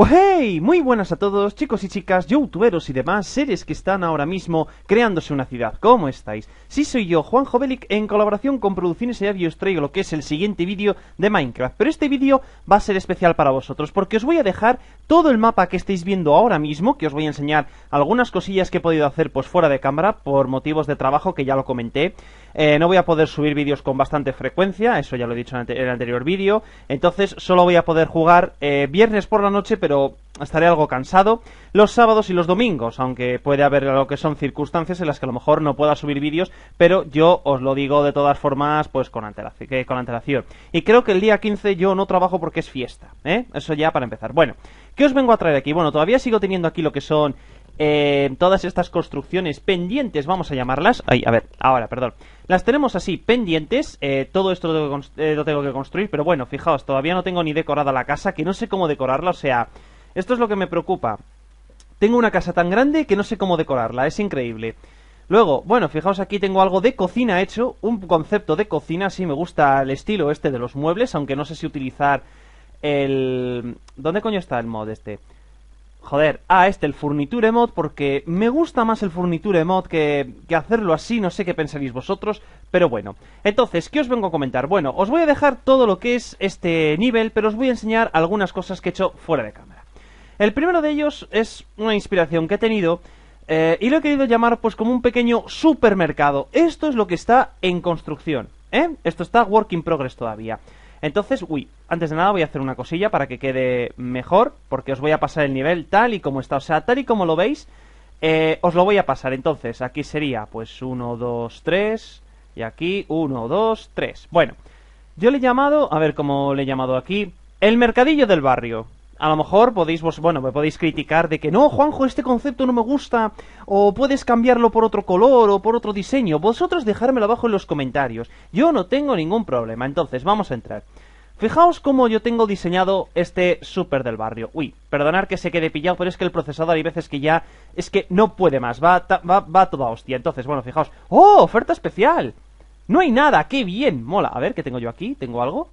Pues hey! Muy buenas a todos, chicos y chicas, youtuberos y demás seres que están ahora mismo creándose una ciudad. ¿Cómo estáis? Sí, soy yo, Juan Jovelic, en colaboración con Producciones y os traigo lo que es el siguiente vídeo de Minecraft. Pero este vídeo va a ser especial para vosotros, porque os voy a dejar todo el mapa que estáis viendo ahora mismo, que os voy a enseñar algunas cosillas que he podido hacer pues fuera de cámara, por motivos de trabajo, que ya lo comenté. Eh, no voy a poder subir vídeos con bastante frecuencia, eso ya lo he dicho en el anterior vídeo. Entonces, solo voy a poder jugar eh, viernes por la noche, pero pero estaré algo cansado los sábados y los domingos, aunque puede haber lo que son circunstancias en las que a lo mejor no pueda subir vídeos, pero yo os lo digo de todas formas pues con, antelación. Y creo que el día 15 yo no trabajo porque es fiesta, ¿eh? Eso ya para empezar. Bueno, ¿qué os vengo a traer aquí? Bueno, todavía sigo teniendo aquí lo que son eh, todas estas construcciones pendientes, vamos a llamarlas. Ay, a ver, ahora, perdón. Las tenemos así, pendientes. Eh, todo esto eh, lo tengo, que construir, pero bueno, fijaos, todavía no tengo ni decorada la casa, que no sé cómo decorarla, o sea, esto es lo que me preocupa. Tengo una casa tan grande que no sé cómo decorarla, es increíble. Luego, bueno, fijaos aquí tengo algo de cocina hecho, un concepto de cocina, sí me gusta el estilo este de los muebles, aunque no sé si utilizar el... ¿Dónde coño está el mod este? joder, a ah, este, el Furniture Mod, porque me gusta más el Furniture Mod que, hacerlo así, no sé qué pensaréis vosotros, pero bueno. Entonces, ¿qué os vengo a comentar? Bueno, os voy a dejar todo lo que es este nivel, pero os voy a enseñar algunas cosas que he hecho fuera de cámara. El primero de ellos es una inspiración que he tenido eh, y lo he querido llamar pues como un pequeño supermercado. Esto es lo que está en construcción, ¿eh? Esto está work in progress todavía. Entonces, uy, antes de nada voy a hacer una cosilla para que quede mejor, porque os voy a pasar el nivel tal y como está, o sea, tal y como lo veis, eh, os lo voy a pasar. Entonces, aquí sería pues 1, 2, 3, y aquí 1, 2, 3. Bueno, yo le he llamado, a ver cómo le he llamado aquí, el mercadillo del barrio a lo mejor podéis vos, bueno, me podéis criticar de que no, Juanjo, este concepto no me gusta, o puedes cambiarlo por otro color o por otro diseño. Vosotros dejármelo abajo en los comentarios. Yo no tengo ningún problema. Entonces, vamos a entrar. Fijaos cómo yo tengo diseñado este súper del barrio. Uy, perdonar que se quede pillado, pero es que el procesador hay veces que ya es que no puede más, va, va, va toda hostia. Entonces, bueno, fijaos. ¡Oh, oferta especial! No hay nada, qué bien, mola. A ver, ¿qué tengo yo aquí? ¿Tengo algo?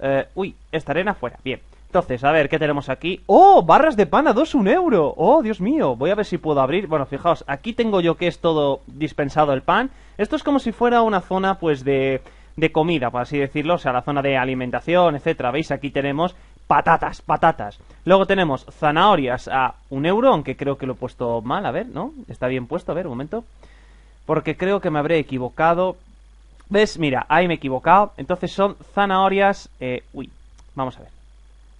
Eh, uy, esta arena fuera, bien. Entonces, a ver, ¿qué tenemos aquí? ¡Oh! Barras de pan a 2, un euro. ¡Oh, Dios mío! Voy a ver si puedo abrir. Bueno, fijaos, aquí tengo yo que es todo dispensado el pan. Esto es como si fuera una zona, pues, de, comida, por así decirlo. O sea, la zona de alimentación, etcétera. ¿Veis? Aquí tenemos patatas, patatas. Luego tenemos zanahorias a un euro, aunque creo que lo he puesto mal. A ver, ¿no? Está bien puesto. A ver, un momento. Porque creo que me habré equivocado. ¿Ves? Mira, ahí me he equivocado. Entonces son zanahorias... Eh, uy, vamos a ver.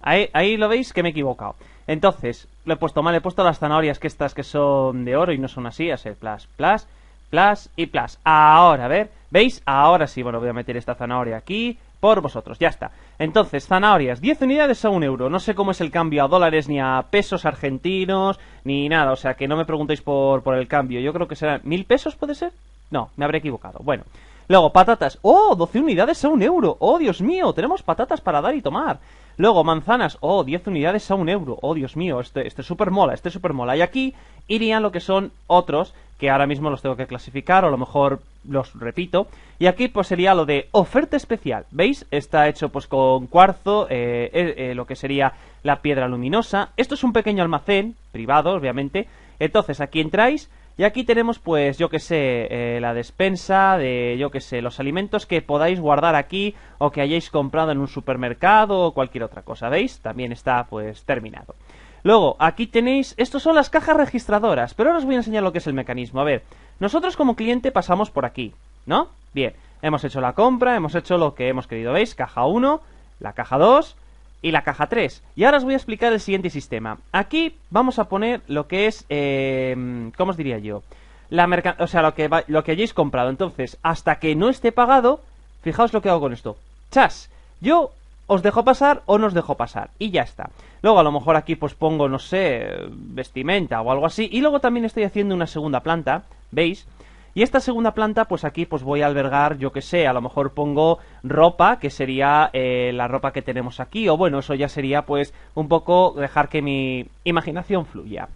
Ahí, lo veis que me he equivocado. Entonces, lo he puesto mal, he puesto las zanahorias que estas que son de oro y no son así, a ser plus, plus, plus y plus. Ahora, a ver, ¿veis? Ahora sí, bueno, voy a meter esta zanahoria aquí por vosotros, ya está. Entonces, zanahorias, 10 unidades a un euro. No sé cómo es el cambio a dólares, ni a pesos argentinos, ni nada, o sea que no me preguntéis por, el cambio. Yo creo que serán mil pesos, ¿puede ser? No, me habré equivocado. Bueno. Luego, patatas. ¡Oh! 12 unidades a un euro. ¡Oh, Dios mío! Tenemos patatas para dar y tomar. Luego, manzanas, oh, 10 unidades a un euro. Oh, Dios mío, este, este super mola, este super mola. Y aquí irían lo que son otros, que ahora mismo los tengo que clasificar, o a lo mejor los repito. Y aquí pues sería lo de oferta especial. ¿Veis? Está hecho pues con cuarzo, eh, eh, eh, lo que sería la piedra luminosa. Esto es un pequeño almacén, privado, obviamente. Entonces, aquí entráis y aquí tenemos, pues, yo que sé, eh, la despensa de, yo que sé, los alimentos que podáis guardar aquí o que hayáis comprado en un supermercado o cualquier otra cosa, ¿veis? También está, pues, terminado. Luego, aquí tenéis, estos son las cajas registradoras, pero ahora os voy a enseñar lo que es el mecanismo. A ver, nosotros como cliente pasamos por aquí, ¿no? Bien, hemos hecho la compra, hemos hecho lo que hemos querido, ¿veis? Caja 1, la caja 2, y la caja 3. Y ahora os voy a explicar el siguiente sistema. Aquí vamos a poner lo que es, eh, ¿cómo os diría yo? La o sea, lo que, lo que hayáis comprado. Entonces, hasta que no esté pagado, fijaos lo que hago con esto. Chas, yo os dejo pasar o no os dejo pasar. Y ya está. Luego a lo mejor aquí pues pongo, no sé, vestimenta o algo así. Y luego también estoy haciendo una segunda planta, ¿veis? Y esta segunda planta, pues aquí pues voy a albergar, yo que sé, a lo mejor pongo ropa, que sería eh, la ropa que tenemos aquí, o bueno, eso ya sería pues un poco dejar que mi imaginación fluya.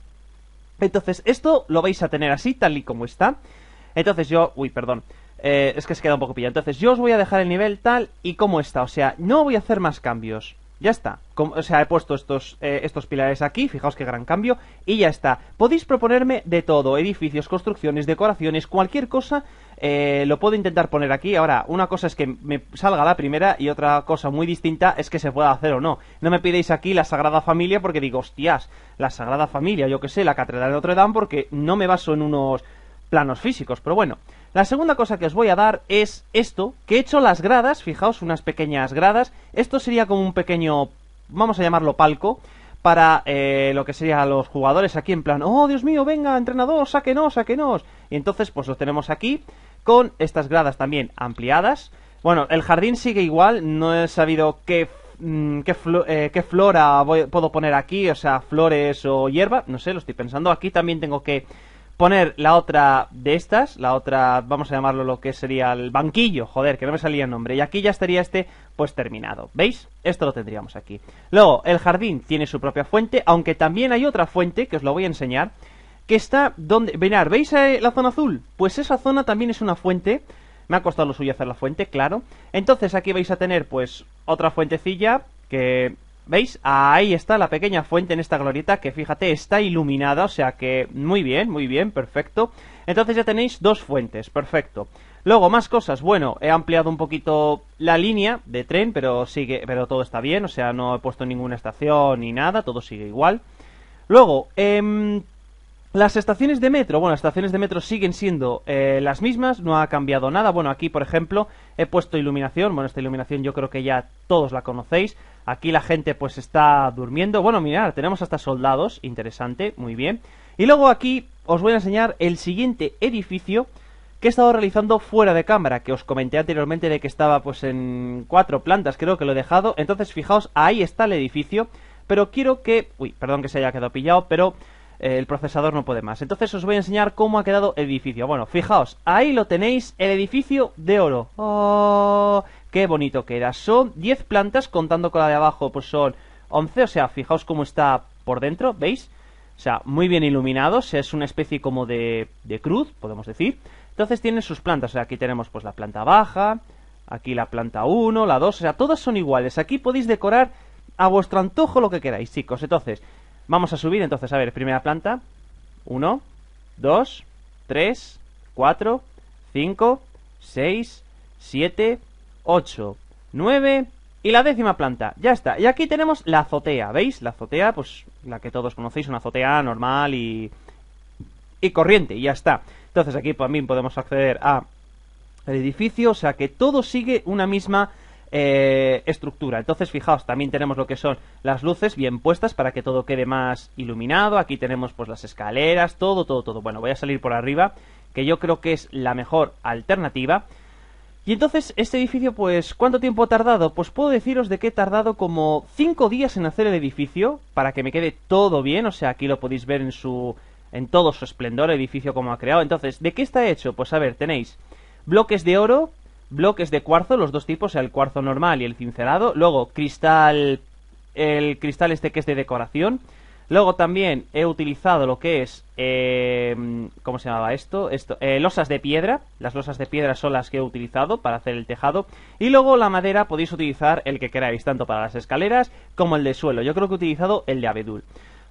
Entonces, esto lo vais a tener así, tal y como está. Entonces yo, uy, perdón, eh, es que se queda un poco pillado. Entonces yo os voy a dejar el nivel tal y como está, o sea, no voy a hacer más cambios. Ya está. o sea, he puesto estos, eh, estos pilares aquí, fijaos qué gran cambio, y ya está. Podéis proponerme de todo, edificios, construcciones, decoraciones, cualquier cosa, eh, lo puedo intentar poner aquí. Ahora, una cosa es que me salga la primera y otra cosa muy distinta es que se pueda hacer o no. No me pidáis aquí la Sagrada Familia porque digo, hostias, la Sagrada Familia, yo que sé, la Catedral de Notre Dame porque no me baso en unos planos físicos. Pero bueno, la segunda cosa que os voy a dar es esto, que he hecho las gradas, fijaos, unas pequeñas gradas. Esto sería como un pequeño, vamos a llamarlo palco, para eh, lo que serían los jugadores aquí en plan, oh Dios mío, venga, entrenador, sáquenos, sáquenos. Y entonces pues lo tenemos aquí con estas gradas también ampliadas. Bueno, el jardín sigue igual, no he sabido qué, mm, eh, qué, flora puedo poner aquí, o sea, flores o hierba, no sé, lo estoy pensando. Aquí también tengo que poner la otra de estas, la otra, vamos a llamarlo lo que sería el banquillo, joder, que no me salía el nombre, y aquí ya estaría este pues terminado, ¿veis? Esto lo tendríamos aquí. Luego, el jardín tiene su propia fuente, aunque también hay otra fuente, que os lo voy a enseñar, que está donde, venar ¿veis eh, la zona azul? Pues esa zona también es una fuente, me ha costado lo suyo hacer la fuente, claro. Entonces aquí vais a tener pues otra fuentecilla que ¿Veis? Ahí está la pequeña fuente en esta glorieta que fíjate está iluminada, o sea que muy bien, muy bien, perfecto. Entonces ya tenéis dos fuentes, perfecto. Luego, más cosas. Bueno, he ampliado un poquito la línea de tren, pero sigue, pero todo está bien, o sea, no he puesto ninguna estación ni nada, todo sigue igual. Luego, eh, las estaciones de metro, bueno, las estaciones de metro siguen siendo eh, las mismas, no ha cambiado nada. Bueno, aquí, por ejemplo, he puesto iluminación. Bueno, esta iluminación yo creo que ya todos la conocéis. Aquí la gente pues está durmiendo. Bueno, mirad, tenemos hasta soldados, interesante, muy bien. Y luego aquí os voy a enseñar el siguiente edificio que he estado realizando fuera de cámara, que os comenté anteriormente de que estaba pues en cuatro plantas, creo que lo he dejado. Entonces, fijaos, ahí está el edificio, pero quiero que... Uy, perdón que se haya quedado pillado, pero eh, el procesador no puede más. Entonces os voy a enseñar cómo ha quedado el edificio. Bueno, fijaos, ahí lo tenéis, el edificio de oro. ¡Oh! ¡Qué bonito queda! Son 10 plantas, contando con la de abajo, pues son 11. O sea, fijaos cómo está por dentro, ¿veis? O sea, muy bien iluminado, es una especie como de, de cruz, podemos decir. Entonces tienen sus plantas, o sea, aquí tenemos pues la planta baja, aquí la planta 1, la 2, o sea, todas son iguales. Aquí podéis decorar a vuestro antojo lo que queráis, chicos. Entonces, Vamos a subir entonces, a ver, primera planta. 1, 2, 3, 4, 5, 6, 7, 8, 9 y la décima planta. Ya está. Y aquí tenemos la azotea, ¿veis? La azotea, pues la que todos conocéis, una azotea normal y, y corriente, y ya está. Entonces aquí también podemos acceder a el edificio, o sea que todo sigue una misma eh, estructura. Entonces, fijaos, también tenemos lo que son las luces bien puestas para que todo quede más iluminado. Aquí tenemos pues las escaleras, todo, todo, todo. Bueno, voy a salir por arriba, que yo creo que es la mejor alternativa. Y entonces, este edificio, pues, ¿cuánto tiempo ha tardado? Pues puedo deciros de que he tardado como 5 días en hacer el edificio, para que me quede todo bien, o sea, aquí lo podéis ver en su... en todo su esplendor, el edificio como ha creado. Entonces, ¿de qué está hecho? Pues a ver, tenéis bloques de oro, bloques de cuarzo, los dos tipos, el cuarzo normal y el cincelado. Luego, cristal, el cristal este que es de decoración. Luego también he utilizado lo que es, eh, ¿cómo se llamaba esto? Eh, losas de piedra. Las losas de piedra son las que he utilizado para hacer el tejado. Y luego la madera podéis utilizar el que queráis, tanto para las escaleras como el de suelo. Yo creo que he utilizado el de abedul.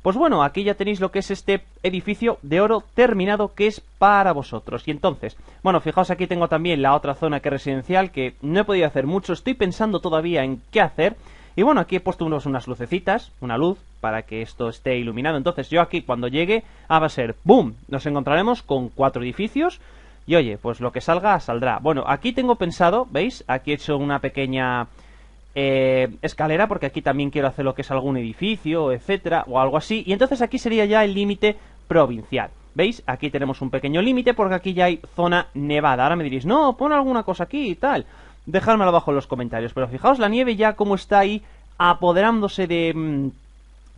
Pues bueno, aquí ya tenéis lo que es este edificio de oro terminado que es para vosotros. Y entonces, bueno, fijaos aquí tengo también la otra zona que es residencial que no he podido hacer mucho, estoy pensando todavía en qué hacer. Y bueno, aquí he puesto unos, unas lucecitas, una luz, para que esto esté iluminado. Entonces yo aquí cuando llegue, ah, va a ser ¡boom! Nos encontraremos con cuatro edificios. Y oye, pues lo que salga, saldrá. Bueno, aquí tengo pensado, ¿veis? Aquí he hecho una pequeña eh, escalera, porque aquí también quiero hacer lo que es algún edificio, etcétera, o algo así. Y entonces aquí sería ya el límite provincial. ¿Veis? Aquí tenemos un pequeño límite porque aquí ya hay zona nevada. Ahora me diréis, no, pon alguna cosa aquí y tal. Dejármelo abajo en los comentarios. Pero fijaos la nieve ya como está ahí apoderándose de, mm,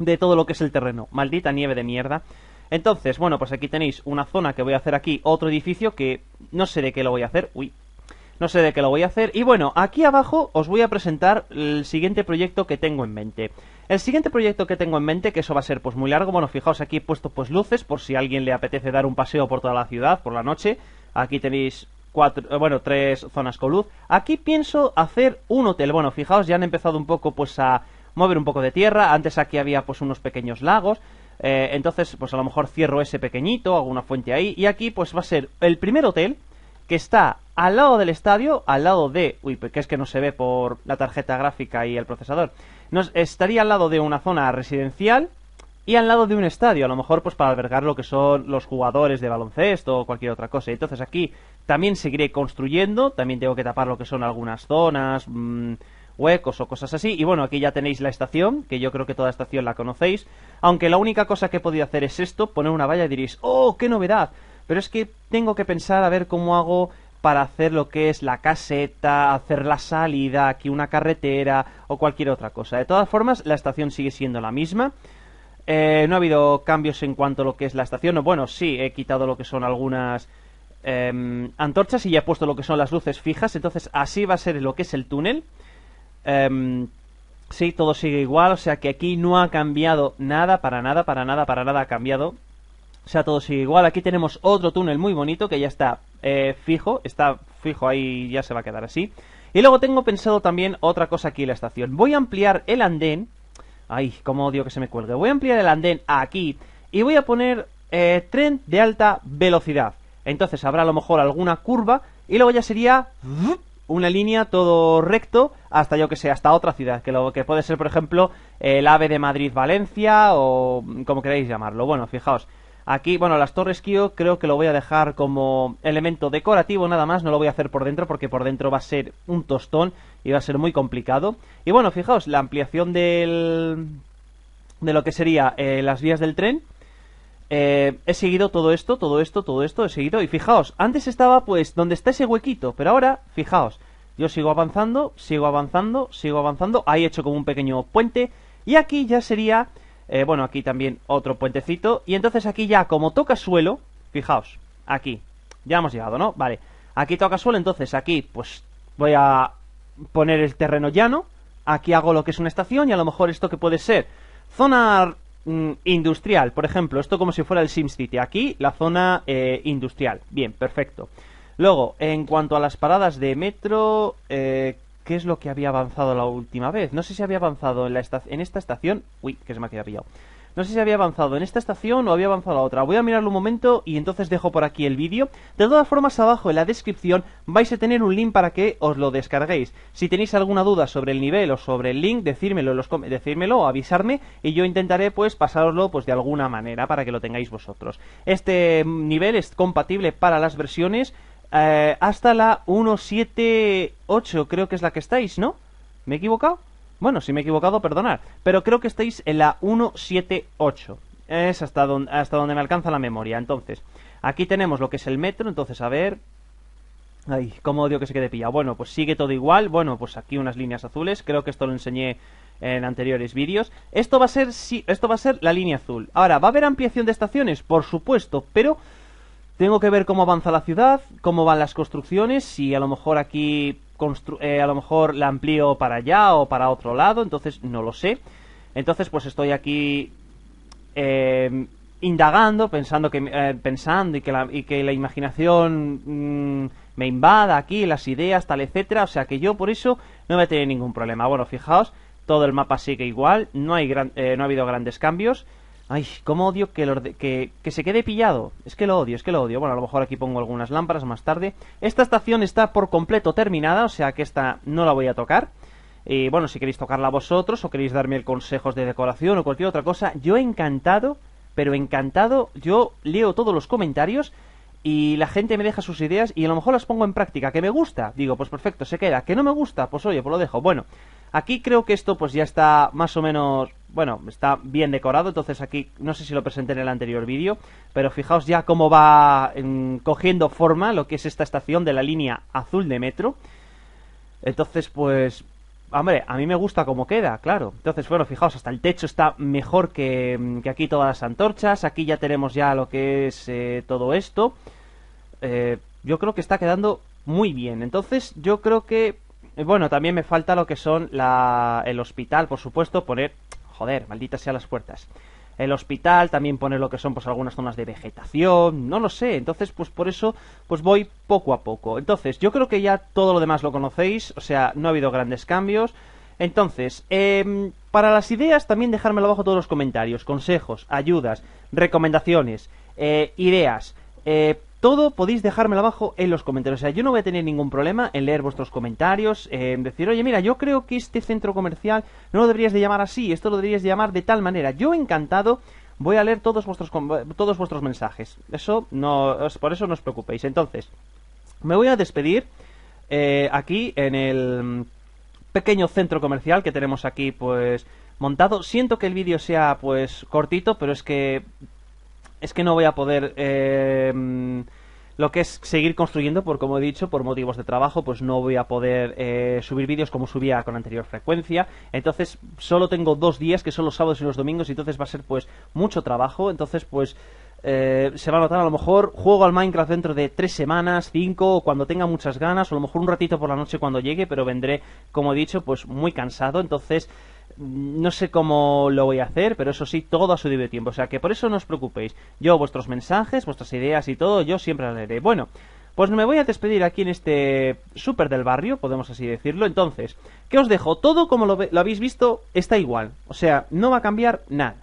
de todo lo que es el terreno. Maldita nieve de mierda. Entonces, bueno, pues aquí tenéis una zona que voy a hacer aquí, otro edificio que no sé de qué lo voy a hacer. Uy, no sé de qué lo voy a hacer. Y bueno, aquí abajo os voy a presentar el siguiente proyecto que tengo en mente. El siguiente proyecto que tengo en mente, que eso va a ser pues muy largo, bueno, fijaos aquí he puesto pues luces por si a alguien le apetece dar un paseo por toda la ciudad por la noche. Aquí tenéis cuatro, eh, bueno, tres zonas con luz. Aquí pienso hacer un hotel. Bueno, fijaos, ya han empezado un poco pues a mover un poco de tierra. Antes aquí había pues unos pequeños lagos. Eh, entonces, pues a lo mejor cierro ese pequeñito, hago una fuente ahí. Y aquí, pues va a ser el primer hotel que está al lado del estadio, al lado de... Uy, que es que no se ve por la tarjeta gráfica y el procesador. Nos, estaría al lado de una zona residencial y al lado de un estadio, a lo mejor pues para albergar lo que son los jugadores de baloncesto o cualquier otra cosa. Entonces aquí también seguiré construyendo, también tengo que tapar lo que son algunas zonas, mm, huecos o cosas así. Y bueno, aquí ya tenéis la estación, que yo creo que toda estación la conocéis, aunque la única cosa que he podido hacer es esto, poner una valla y diréis, ¡oh, qué novedad! Pero es que tengo que pensar a ver cómo hago para hacer lo que es la caseta, hacer la salida, aquí una carretera o cualquier otra cosa. De todas formas, la estación sigue siendo la misma. Eh, no ha habido cambios en cuanto a lo que es la estación. Bueno, sí, he quitado lo que son algunas em, antorchas y ya he puesto lo que son las luces fijas. Entonces, así va a ser lo que es el túnel. Em, sí, todo sigue igual. O sea que aquí no ha cambiado nada, para nada, para nada, para nada ha cambiado. O sea, todos igual. Aquí tenemos otro túnel muy bonito que ya está eh, fijo. Está fijo ahí, ya se va a quedar así. Y luego tengo pensado también otra cosa aquí en la estación. Voy a ampliar el andén. Ay, cómo odio que se me cuelgue. Voy a ampliar el andén aquí. Y voy a poner eh, tren de alta velocidad. Entonces habrá a lo mejor alguna curva. Y luego ya sería una línea todo recto hasta yo que sé, hasta otra ciudad, que lo que puede ser, por ejemplo, el AVE de Madrid-Valencia o como queráis llamarlo. Bueno, fijaos, Aquí, bueno, las torres Kio creo que lo voy a dejar como elemento decorativo nada más, no lo voy a hacer por dentro porque por dentro va a ser un tostón y va a ser muy complicado. Y bueno, fijaos, la ampliación del, de lo que sería eh, las vías del tren. Eh, he seguido todo esto, todo esto, todo esto, he seguido. Y fijaos, antes estaba pues donde está ese huequito, pero ahora, fijaos, yo sigo avanzando, sigo avanzando, sigo avanzando. Ahí he hecho como un pequeño puente. Y aquí ya sería eh, bueno, aquí también otro puentecito. Y entonces aquí ya, como toca suelo, fijaos, aquí, ya hemos llegado, ¿no? Vale, aquí toca suelo, entonces aquí, pues voy a poner el terreno llano. Aquí hago lo que es una estación y a lo mejor esto que puede ser zona mm, industrial, por ejemplo, esto como si fuera el SimCity. Aquí la zona eh, industrial. Bien, perfecto. Luego, en cuanto a las paradas de metro, eh, qué es lo que había avanzado la última vez. No sé si había avanzado en, esta, en esta estación. Uy, que se me ha quedado pillado. No sé si había avanzado en esta estación o había avanzado a otra. Voy a mirarlo un momento y entonces dejo por aquí el vídeo. De todas formas, abajo en la descripción vais a tener un link para que os lo descarguéis. Si tenéis alguna duda sobre el nivel o sobre el link, decírmelo, decírmelo o avisarme y yo intentaré pues pasároslo pues de alguna manera para que lo tengáis vosotros. Este nivel es compatible para las versiones eh, hasta la 178, creo que es la que estáis, ¿no? ¿Me he equivocado? Bueno, si me he equivocado, perdonad. Pero creo que estáis en la 178. Es hasta donde, hasta donde me alcanza la memoria. Entonces, aquí tenemos lo que es el metro. Entonces, a ver. Ay, cómo odio que se quede pillado. Bueno, pues sigue todo igual. Bueno, pues aquí unas líneas azules. Creo que esto lo enseñé en anteriores vídeos. Esto va a ser esto va a ser la línea azul. Ahora, ¿va a haber ampliación de estaciones? Por supuesto, pero tengo que ver cómo avanza la ciudad, cómo van las construcciones, si a lo mejor aquí eh, a lo mejor la amplío para allá o para otro lado, entonces no lo sé. Entonces pues estoy aquí eh, indagando, pensando que eh, pensando y que la, imaginación mm, me invada aquí, las ideas, tal, etcétera. O sea que yo por eso no me a tener ningún problema. Bueno, fijaos, todo el mapa sigue igual, no hay eh, no ha habido grandes cambios. Ay, cómo odio que, se quede pillado. Es que lo odio, es que lo odio. Bueno, a lo mejor aquí pongo algunas lámparas más tarde. Esta estación está por completo terminada, o sea que esta no la voy a tocar. Y eh, bueno, si queréis tocarla vosotros o queréis darme consejos de decoración o cualquier otra cosa, yo encantado, pero encantado, yo leo todos los comentarios y la gente me deja sus ideas y a lo mejor las pongo en práctica. Que me gusta, digo, pues perfecto, se queda. Que no me gusta, pues oye, pues lo dejo. Bueno, Aquí creo que esto pues ya está más o menos, bueno, está bien decorado, entonces aquí no sé si lo presenté en el anterior vídeo, pero fijaos ya cómo va cogiendo forma lo que es esta estación de la línea azul de metro. Entonces pues, hombre, a mí me gusta cómo queda, claro. Entonces bueno, fijaos, hasta el techo está mejor que, aquí todas las antorchas, aquí ya tenemos ya lo que es eh, todo esto. Eh, yo creo que está quedando muy bien, entonces yo creo que eh, bueno, también me falta lo que son la, el hospital, por supuesto, poner... Joder, malditas sean las puertas. El hospital también poner lo que son pues algunas zonas de vegetación, no lo sé. Entonces, pues por eso pues voy poco a poco. Entonces, yo creo que ya todo lo demás lo conocéis, o sea, no ha habido grandes cambios. Entonces, eh, para las ideas también dejármelo abajo todos los comentarios, consejos, ayudas, recomendaciones, eh, ideas, eh, todo podéis dejármelo abajo en los comentarios. O sea, yo no voy a tener ningún problema en leer vuestros comentarios, en decir, oye, mira, yo creo que este centro comercial no lo deberías de llamar así, esto lo deberías de llamar de tal manera. Yo encantado voy a leer todos vuestros, todos vuestros mensajes. Eso no, por eso no os preocupéis. Entonces, me voy a despedir eh, aquí en el pequeño centro comercial que tenemos aquí, pues montado. Siento que el vídeo sea pues cortito, pero es que es que no voy a poder... Em, lo que es seguir construyendo, por como he dicho, por motivos de trabajo, pues no voy a poder eh, subir vídeos como subía con anterior frecuencia. Entonces, solo tengo dos días, que son los sábados y los domingos, y entonces va a ser pues mucho trabajo. Entonces, pues eh, se va a notar a lo mejor juego al Minecraft dentro de tres semanas, cinco, o cuando tenga muchas ganas, o a lo mejor un ratito por la noche cuando llegue, pero vendré, como he dicho, pues muy cansado. Entonces, no sé cómo lo voy a hacer, pero eso sí, todo a su debido tiempo. O sea que por eso no os preocupéis. Yo vuestros mensajes, vuestras ideas y todo, yo siempre las leeré. Bueno, pues me voy a despedir aquí en este súper del barrio, podemos así decirlo. Entonces, ¿qué os dejo? Todo como lo, lo habéis visto está igual. O sea, no va a cambiar nada.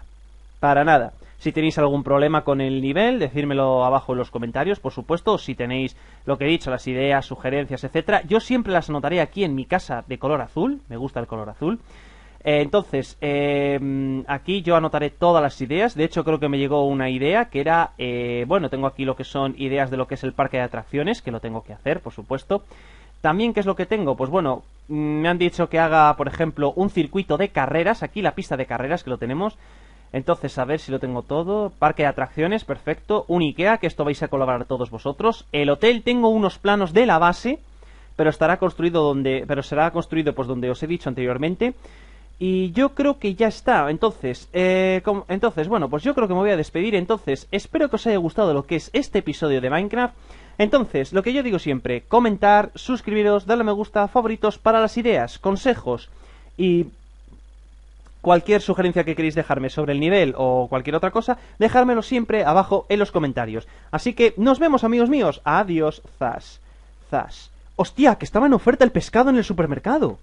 Para nada. Si tenéis algún problema con el nivel, decírmelo abajo en los comentarios, por supuesto. Si tenéis lo que he dicho, las ideas, sugerencias, etcétera, yo siempre las anotaré aquí en mi casa de color azul. Me gusta el color azul. Eh, entonces, eh, aquí yo anotaré todas las ideas. De hecho, creo que me llegó una idea que era, eh, bueno, tengo aquí lo que son ideas de lo que es el parque de atracciones, que lo tengo que hacer, por supuesto. También, ¿qué es lo que tengo? Pues bueno, mm, me han dicho que haga, por ejemplo, un circuito de carreras. Aquí la pista de carreras que lo tenemos. Entonces, a ver si lo tengo todo. Parque de atracciones, perfecto. Un IKEA, que esto vais a colaborar todos vosotros. El hotel, tengo unos planos de la base, pero estará construido donde. Pero será construido pues donde os he dicho anteriormente. Y yo creo que ya está. Entonces, eh, entonces, bueno, pues yo creo que me voy a despedir. Entonces, espero que os haya gustado lo que es este episodio de Minecraft. Entonces, lo que yo digo siempre, comentar, suscribiros, darle a me gusta, favoritos para las ideas, consejos y cualquier sugerencia que queréis dejarme sobre el nivel o cualquier otra cosa, dejármelo siempre abajo en los comentarios. Así que nos vemos amigos míos. Adiós, zas, zas. Hostia, que estaba en oferta el pescado en el supermercado.